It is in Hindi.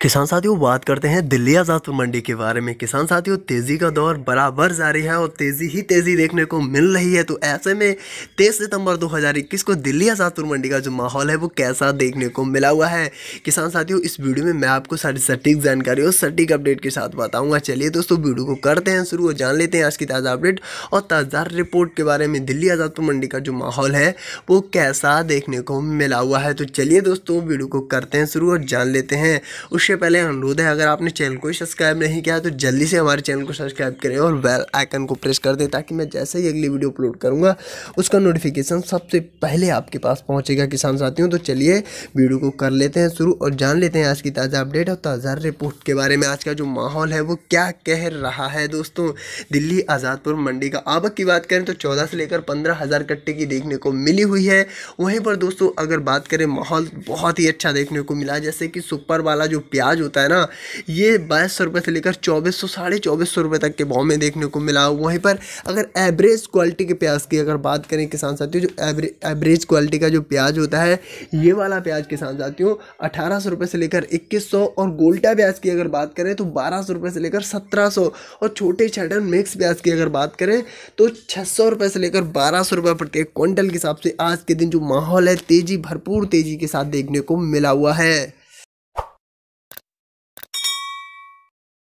किसान साथियों बात करते हैं दिल्ली आजादपुर मंडी के बारे में किसान साथियों तेज़ी का दौर बराबर जारी है और तेज़ी ही तेज़ी देखने को मिल रही है तो ऐसे में तेईस सितंबर 2021 को दिल्ली आजादपुर मंडी का जो माहौल है वो कैसा देखने को मिला हुआ है किसान साथियों इस वीडियो में मैं आपको सारी सटीक जानकारी और सटीक अपडेट के साथ बताऊँगा चलिए दोस्तों वीडियो को करते हैं शुरू और जान लेते हैं आज की ताज़ा अपडेट और ताज़ा रिपोर्ट के बारे में दिल्ली आजादपुर मंडी का जो माहौल है वो कैसा देखने को मिला हुआ है तो चलिए दोस्तों वीडियो को करते हैं शुरू और जान लेते हैं उस सबसे पहले अनुरोध है अगर आपने चैनल को सब्सक्राइब नहीं किया तो जल्दी से हमारे चैनल को सब्सक्राइब करें और बेल आइकन को प्रेस कर दें ताकि मैं जैसे ही अगली वीडियो अपलोड करूँगा उसका नोटिफिकेशन सबसे पहले आपके पास पहुँचेगा किसान साथियों तो चलिए वीडियो को कर लेते हैं शुरू और जान लेते हैं आज की ताज़ा अपडेट और ताज़ा रिपोर्ट के बारे में आज का जो माहौल है वो क्या कह रहा है दोस्तों दिल्ली आज़ादपुर मंडी का आवक की बात करें तो चौदह से लेकर पंद्रह हज़ार कट्टे की देखने को मिली हुई है वहीं पर दोस्तों अगर बात करें माहौल बहुत ही अच्छा देखने को मिला जैसे कि सुपर वाला जो प्याज होता है ना ये बाईस सौ रुपये से लेकर चौबीस सौ साढ़े चौबीस सौ रुपये तक के भाव में देखने को मिला वहीं पर अगर एवरेज क्वालिटी के प्याज की अगर बात करें किसान साथियों जो एवरेज एवरेज क्वालिटी का जो प्याज होता है ये वाला प्याज किसान साथियों अठारह सौ रुपये से लेकर इक्कीस सौ और गोल्टा प्याज की अगर बात करें तो बारह सौ रुपये से लेकर सत्रह सौ और छोटे छटन मिक्स प्याज की अगर बात करें तो छः सौ रुपये से लेकर बारह सौ रुपये प्रति क्विंटल के हिसाब से आज के दिन जो माहौल है तेज़ी भरपूर तेज़ी के साथ देखने को मिला हुआ है